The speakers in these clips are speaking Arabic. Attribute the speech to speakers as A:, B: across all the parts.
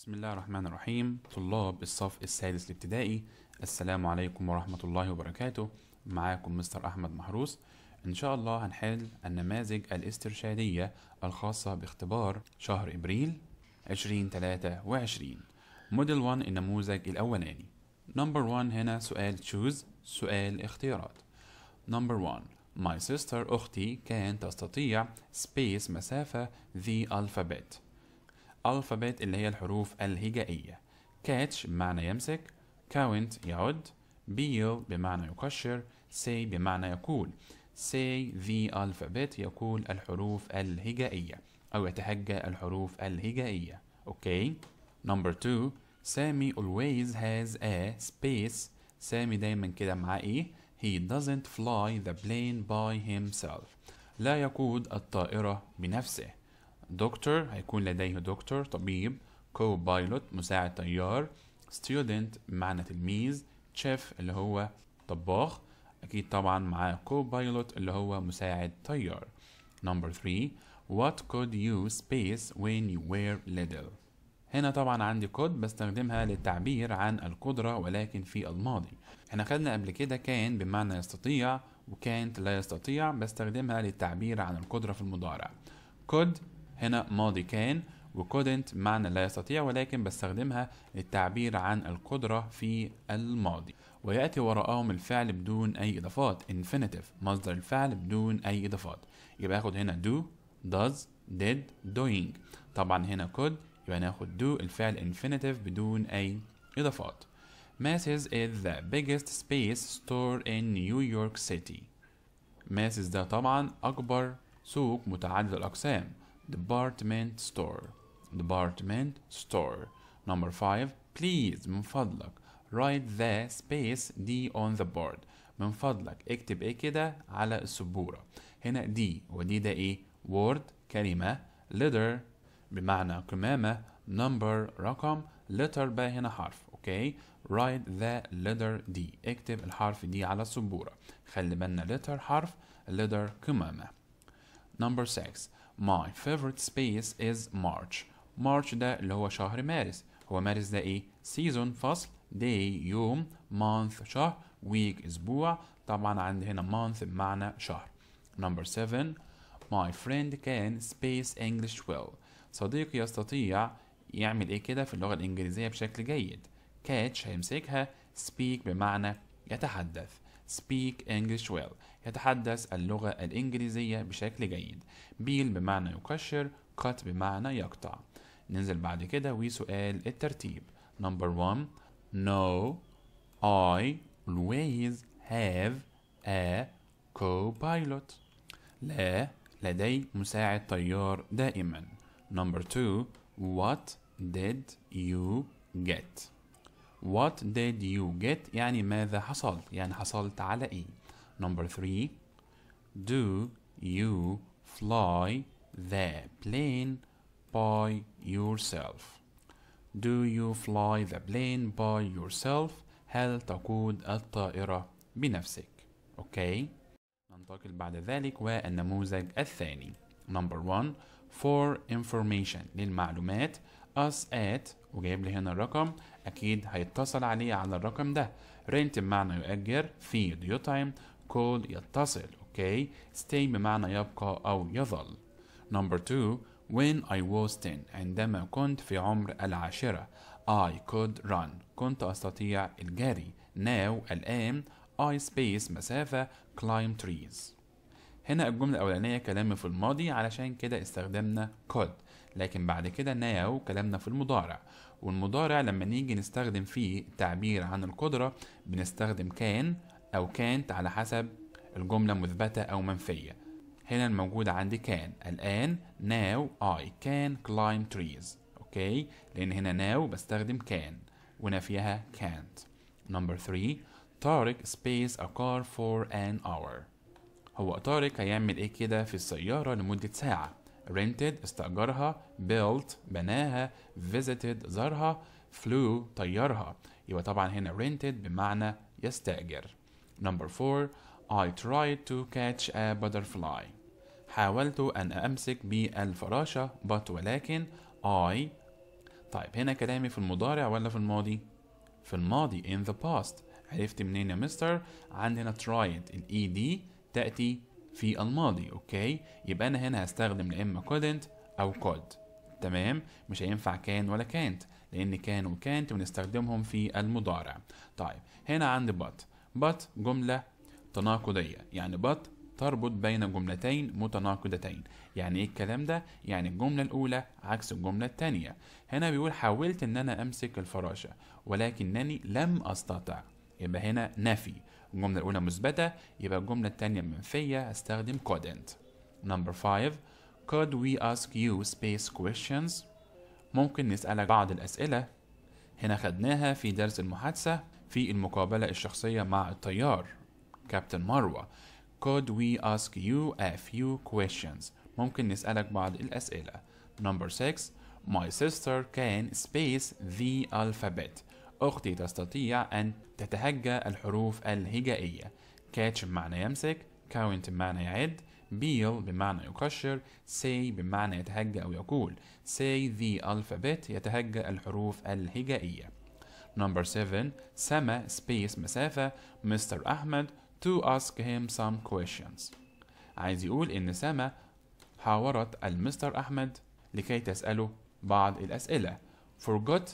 A: بسم الله الرحمن الرحيم طلاب الصف السادس الابتدائي السلام عليكم ورحمة الله وبركاته معاكم مستر أحمد محروس إن شاء الله هنحل النماذج الاسترشادية الخاصة باختبار شهر إبريل 2023 موديل 1 النموذج الأولاني نمبر 1 هنا سؤال تشوز سؤال اختيارات نمبر 1 My sister أختي كان تستطيع space مسافة the alphabet الفابت اللي هي الحروف الهجائيه catch بمعنى يمسك count يعد بيل بمعنى يقشر say بمعنى يقول say the alphabet يقول الحروف الهجائية أو يتهجى الحروف الهجائية okay نمبر 2 سامي always has a space سامي دايما كده معاه إيه he doesn't fly the plane by himself لا يقود الطائرة بنفسه دكتور هيكون لديه دكتور طبيب كو بايلوت مساعد طيار ستودنت بمعنى تلميذ شيف اللي هو طباخ أكيد طبعا مع كو بايلوت اللي هو مساعد طيار نمبر 3 What could you space when you were little هنا طبعا عندي كود بستخدمها للتعبير عن القدرة ولكن في الماضي احنا خدنا قبل كده كان بمعنى يستطيع وكانت لا يستطيع بستخدمها للتعبير عن القدرة في المضارع could هنا ماضي كان وكودنت معنى لا يستطيع ولكن بستخدمها للتعبير عن القدرة في الماضي ويأتي وراءهم الفعل بدون أي إضافات infinitive مصدر الفعل بدون أي إضافات يبقى آخد هنا do does did doing طبعا هنا could يبقى ناخد do الفعل infinitive بدون أي إضافات Masses is the biggest space store in New York City Masses ده طبعا أكبر سوق متعدد الأقسام department store department store number five please من فضلك write the space D on the board من فضلك اكتب ايه كده على السبورة هنا D ودي ده ايه word كلمة letter بمعنى كمامة number رقم letter بقى هنا حرف اوكي write the letter D اكتب الحرف دي على السبورة خلي بالنا letter حرف letter كمامة number six My favorite space is March. March ده اللي هو شهر مارس هو مارس ده ايه؟ season فصل day يوم month شهر week اسبوع طبعا عندي هنا month بمعنى شهر. Number seven. My friend can space English well. صديقي يستطيع يعمل ايه كده في اللغة الإنجليزية بشكل جيد. catch هيمسكها speak بمعنى يتحدث. speak English well. يتحدث اللغة الإنجليزية بشكل جيد بيل بمعنى يكشر cut بمعنى يقطع ننزل بعد كده وسؤال الترتيب نمبر one No I always have a co-pilot لا لدي مساعد طيار دائما نمبر two What did you get What did you get يعني ماذا حصلت يعني حصلت على ايه Number three, do you fly the plane by yourself? Do you fly the plane by yourself؟ هل تقود الطائرة بنفسك؟ Okay. ننتقل بعد ذلك والنموذج الثاني. Number one, for information للمعلومات us at وجايب لي هنا الرقم أكيد هيتصل عليه على الرقم ده. rent بمعنى يؤجر fee due time call يتصل اوكي stay بمعنى يبقى أو يظل number two when I was 10 عندما كنت في عمر العاشرة I could run كنت أستطيع الجري now الآن I space مسافة climb trees هنا الجملة الأولانية كلام في الماضي علشان كده استخدمنا could لكن بعد كده now كلامنا في المضارع والمضارع لما نيجي نستخدم فيه تعبير عن القدرة بنستخدم كان أو كانت على حسب الجملة مثبتة أو منفية هنا الموجود عندي كان الآن now I can climb trees أوكي لأن هنا now بستخدم can ونفيها can't number 3 طارق space a car for an hour هو طارق هيعمل ايه كده في السيارة لمدة ساعة rented استأجرها built بناها visited زارها flew طيرها يبقى طبعا هنا rented بمعنى يستأجر Number 4 I tried to catch a butterfly حاولت أن أمسك بالفراشة but ولكن I طيب هنا كلامي في المضارع ولا في الماضي؟ في الماضي in the past عرفت منين يا مستر؟ عندنا tried ال ed تأتي في الماضي أوكي يبقى أنا هنا هستخدم يا إما couldn't أو could تمام مش هينفع كان ولا كانت لأن كان وكانت بنستخدمهم في المضارع طيب هنا عندي but but جملة تناقضية يعني but تربط بين جملتين متناقضتين يعني ايه الكلام ده يعني الجمله الاولى عكس الجمله الثانيه هنا بيقول حاولت ان انا امسك الفراشه ولكنني لم استطع يبقى هنا نفي الجمله الاولى مثبته يبقى الجمله الثانيه منفيه استخدم couldn't number 5 could we ask you space questions ممكن نسالك بعض الاسئله هنا خدناها في درس المحادثه في المقابلة الشخصية مع الطيار كابتن مروة Could we ask you a few questions؟ ممكن نسألك بعض الأسئلة Number 6 My sister can space the alphabet أختي تستطيع أن تتهجى الحروف الهجائية catch بمعنى يمسك count بمعنى يعد Beal بمعنى يقشر say بمعنى يتهجى أو يقول say the alphabet يتهجى الحروف الهجائية Number 7 سما space مسافة Mr. أحمد to ask him some questions عايز يقول إن سما حاورت المستر أحمد لكي تسأله بعض الأسئلة forgot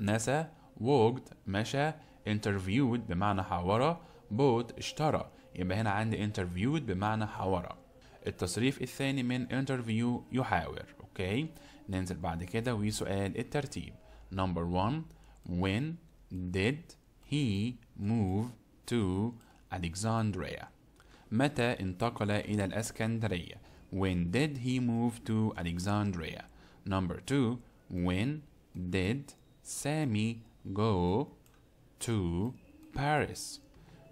A: نسى walked مشى interviewed بمعنى حاورة bought اشترى يبقى هنا عندي interviewed بمعنى حاورة التصريف الثاني من interview يحاور اوكي ننزل بعد كده وسؤال الترتيب number 1 When did he move to Alexandria? متى انتقل إلى الإسكندرية? When did he move to Alexandria? Number two, when did Sammy go to Paris?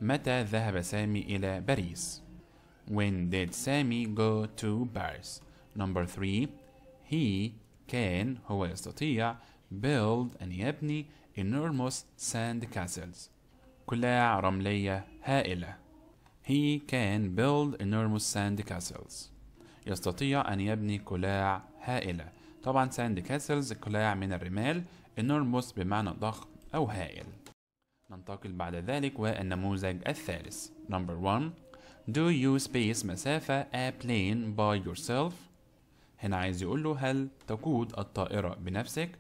A: متى ذهب سامي إلى باريس? When did Sammy go to Paris? Number three, he can هو يستطيع build أن يبني enormous sand castles قلاع رملية هائلة He can build enormous sand castles يستطيع أن يبني قلاع هائلة طبعا sand castles قلاع من الرمال enormous بمعنى ضخم أو هائل ننتقل بعد ذلك والنموذج الثالث Number 1 Do you space مسافة a plane by yourself هنا عايز يقول له هل تقود الطائرة بنفسك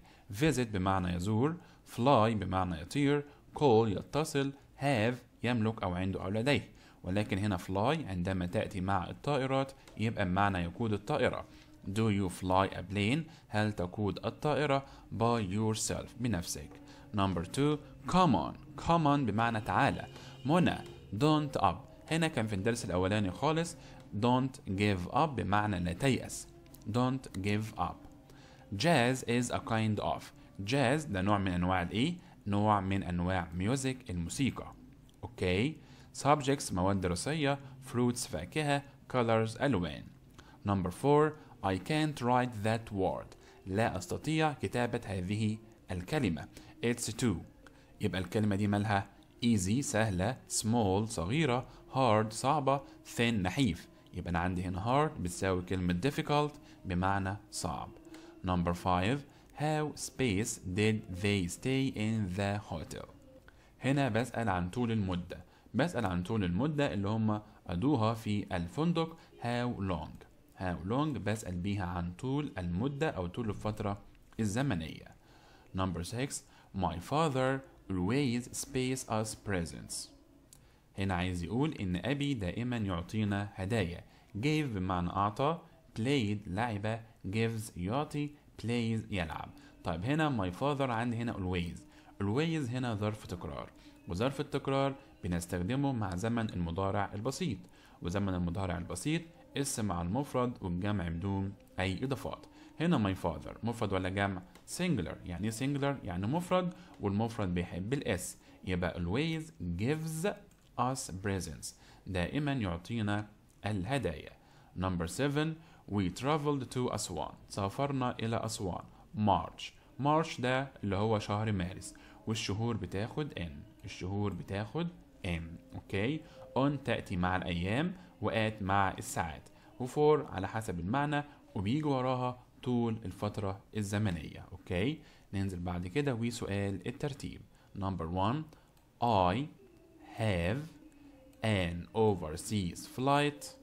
A: visit بمعنى يزور فلاي بمعنى يطير كول يتصل هاف يملك أو عنده أو لديه ولكن هنا فلاي عندما تأتي مع الطائرات يبقى بمعنى يقود الطائرة Do you fly a plane؟ هل تقود الطائرة by yourself بنفسك Number two come on come on بمعنى تعالى منى don't up هنا كان في الدرس الأولاني خالص don't give up بمعنى لا تيأس don't give up jazz is a kind of جاز ده نوع من انواع الايه نوع من انواع ميوزك الموسيقى اوكي سبجكتس مواد دراسيه فروتس فاكهه colors الوان نمبر 4 اي كانت رايت ذات وورد لا استطيع كتابه هذه الكلمه اتس تو يبقى الكلمه دي مالها ايزي سهله سمول صغيره هارد صعبه thin نحيف يبقى انا عندي هنا هارد بتساوي كلمه difficult بمعنى صعب نمبر 5 How space did they stay in the hotel هنا بسأل عن طول المدة بسأل عن طول المدة اللي هم قضوها في الفندق how long how long بسأل بيها عن طول المدة أو طول الفترة الزمنية number 6 my father always space us presents هنا عايز يقول إن أبي دائما يعطينا هدايا gave بمعنى أعطى played لعبة gives يعطي plays يلعب طيب هنا my father عندي هنا always always هنا ظرف تكرار وظرف التكرار بنستخدمه مع زمن المضارع البسيط وزمن المضارع البسيط اسم مع المفرد والجمع بدون أي إضافات هنا my father مفرد ولا جمع singular يعني singular يعني مفرد والمفرد بيحب الاس يبقى always gives us presents دائما يعطينا الهدايا number 7 We traveled to أسوان سافرنا إلى أسوان March March ده اللي هو شهر مارس والشهور بتاخد إن. الشهور بتاخد M أوكي On تأتي مع الأيام وآت مع الساعات وفور على حسب المعنى وبيجي وراها طول الفترة الزمنية أوكي ننزل بعد كده وسؤال الترتيب Number 1 I have an overseas flight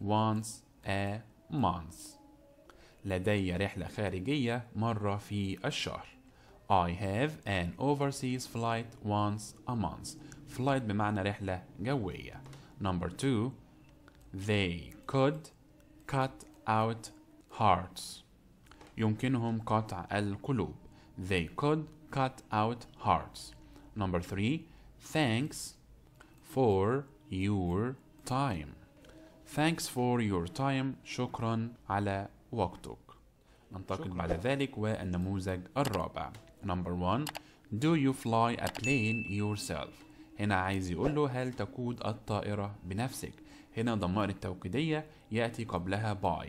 A: once a months. لدي رحلة خارجية مرة في الشهر. I have an overseas flight once a month. Flight بمعنى رحلة جوية. Number two, they could cut out hearts. يمكنهم قطع القلوب. They could cut out hearts. Number three, thanks for your time. Thanks for your time شكرا على وقتك ننتقل بعد ذلك والنموذج الرابع Number one Do you fly a plane yourself هنا عايز يقول له هل تقود الطائرة بنفسك هنا ضمائر التوكيدية يأتي قبلها by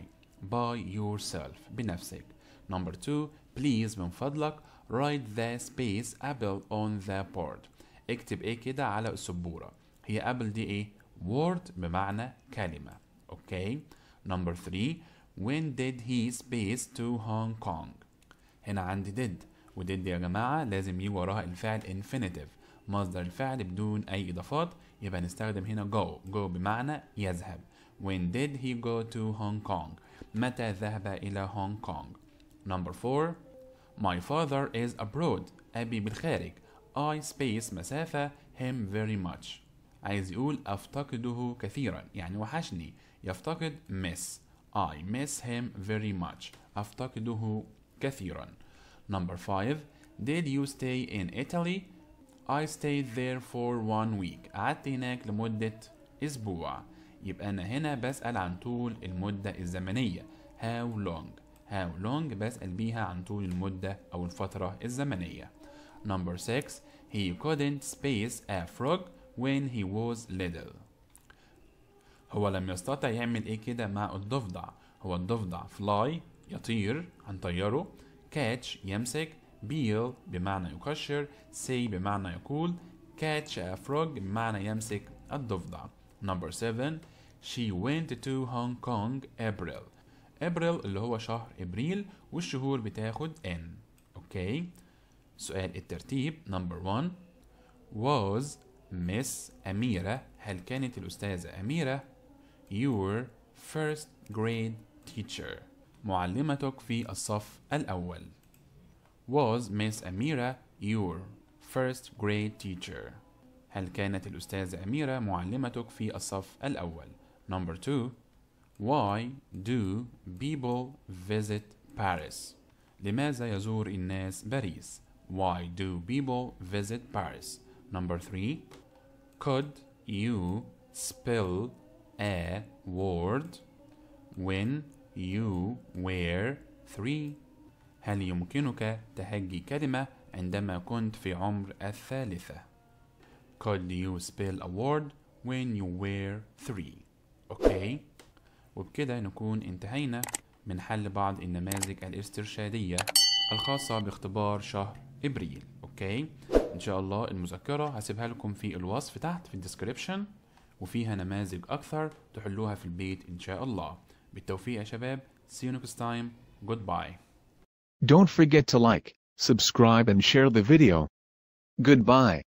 A: by yourself بنفسك Number two Please من فضلك write the space apple on the board اكتب ايه كده على السبورة هي apple دي ايه word بمعنى كلمة okay number 3 when did he space to Hong Kong هنا عندي did وديد يا جماعة لازم يجي وراها الفعل infinitive مصدر الفعل بدون أي إضافات يبقى نستخدم هنا go go بمعنى يذهب When did he go to Hong Kong؟ متى ذهب إلى هونج كونج؟ Number 4 My father is abroad أبي بالخارج I space مسافة him very much عايز يقول أفتقده كثيرا يعني وحشني يفتقد miss I miss him very much أفتقده كثيرا Number five Did you stay in Italy? I stayed there for one week قعدت هناك لمدة أسبوع يبقى أنا هنا بسأل عن طول المدة الزمنية how long how long بسأل بيها عن طول المدة أو الفترة الزمنية Number 6 He couldn't space a frog when he was little هو لم يستطع يعمل ايه كده مع الضفدع هو الضفدع fly يطير هنطيره catch يمسك peel بمعنى يكشر say بمعنى يقول catch a frog بمعنى يمسك الضفدع number 7 she went to Hong Kong April April اللي هو شهر ابريل والشهور بتاخد N اوكي okay. سؤال الترتيب number 1 was Miss Amira هل كانت الأستاذة أميرة your first grade teacher معلمتك في الصف الأول was Miss Amira your first grade teacher هل كانت الأستاذة أميرة معلمتك في الصف الأول number two why do people visit Paris لماذا يزور الناس باريس why do people visit Paris Number three, could you spell a word when you were three? هل يمكنك تهجي كلمة عندما كنت في عمر الثالثة؟ Could you spell a word when you were three? Okay. وبكده نكون انتهينا من حل بعض النماذج الاسترشادية الخاصة باختبار شهر إبريل Okay. ان شاء الله المذكره هسيبها لكم في الوصف تحت في الديسكريبشن وفيها نماذج اكثر تحلوها في البيت ان شاء الله بالتوفيق يا شباب see you next time goodbye don't forget to like subscribe and share the video goodbye